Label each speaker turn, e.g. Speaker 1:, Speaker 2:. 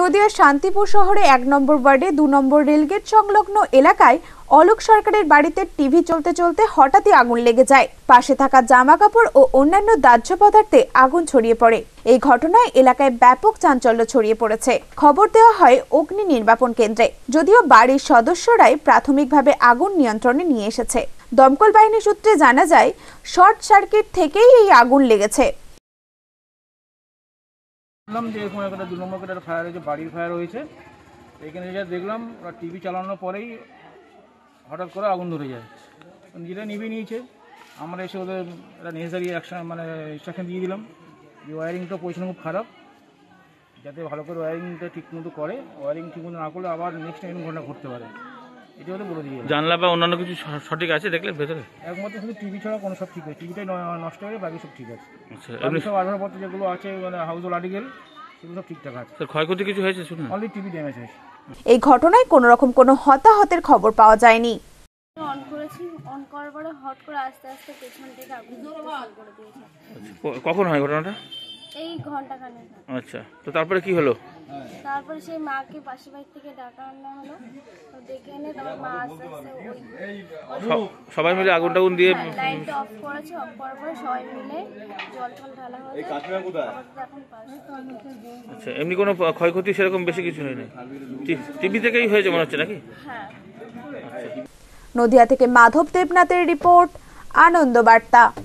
Speaker 1: নদীয়ার শান্তিপুর শহরে এক নম্বর ওয়ার্ডে দু নম্বর রেলগেট সংলগ্ন এলাকায় অলোক সরকারের বাড়িতে টিভি চলতে চলতে হঠাৎই আগুন লেগে যায় পাশে থাকা জামা কাপড় ও অন্যান্য দাহ্য পদার্থে আগুন ছড়িয়ে পড়ে এই ঘটনায় এলাকায় ব্যাপক চাঞ্চল্য ছড়িয়ে পড়েছে খবর দেওয়া হয় অগ্নি নির্বাপন কেন্দ্রে যদিও বাড়ির সদস্যরাই প্রাথমিকভাবে আগুন নিয়ন্ত্রণে নিয়ে এসেছে দমকল বাহিনী সূত্রে জানা যায় শর্ট সার্কিট থেকেই এই আগুন লেগেছে
Speaker 2: দেখলাম যে এরকম একটা দু নম্বর একটা ফায়ার হয়েছে বাড়ির ফায়ার হয়েছে এখানে যা দেখলাম ওরা টিভি চালানোর পরেই হঠাৎ করে আগুন ধরে যায় নিজেরা নিভিয়ে নিয়েছে আমরা এসে ওদের একটা নেসারি অ্যাকশন মানে ইনস্ট্রাকশন দিয়ে দিলাম যে ওয়ারিংটা পজিশন খুব খারাপ যাতে ভালো করে ওয়ারিংটা ঠিকমতো করে ওয়ারিং ঠিকমতো না করলে আবার নেক্সট টাইম ঘটনা ঘটতে পারে জানলা বা অন্যান্য কিছু সঠিক আছে দেখলে ভেতরে একমাত্র শুধু টিভি ছাড়া কোনো সব ঠিক আছে টিভিটাই নষ্ট হয়ে বাকি সব ঠিক আছে আচ্ছা এমনি সব আসবাবপত্র যেগুলো আছে মানে হাউস হোল্ড আর্টিকেল সেগুলো সব ঠিকঠাক আছে স্যার ক্ষয়ক্ষতি কিছু হয়েছে শুনুন অনলি টিভি ড্যামেজ হয়েছে
Speaker 1: এই ঘটনায় কোনো রকম কোনো হতাহতের খবর পাওয়া যায়নি
Speaker 3: অন করেছি অন করার পরে হট করে আস্তে আস্তে পেছন থেকে আগুন
Speaker 2: কখন হয় ঘটনাটা এই আচ্ছা তো তারপরে কি হলো
Speaker 3: তারপরে সেই মাকে বাড়ি থেকে ডাকা আনা হলো এনে তারপর মা
Speaker 2: সবাই মিলে আগুন টাগুন দিয়ে অফ হ্যাঁ,
Speaker 3: করেছে অফ করার সবাই মিলে জল ঢালা হলো এই কোথায়
Speaker 2: আচ্ছা এমনি কোনো ক্ষয়ক্ষতি সেরকম বেশি কিছু হয়নি টিভি থেকেই হয়েছে মনে হচ্ছে নাকি
Speaker 3: হ্যাঁ আচ্ছা।
Speaker 1: নদিয়া থেকে মাধব দেবনাথের রিপোর্ট আনন্দ বার্তা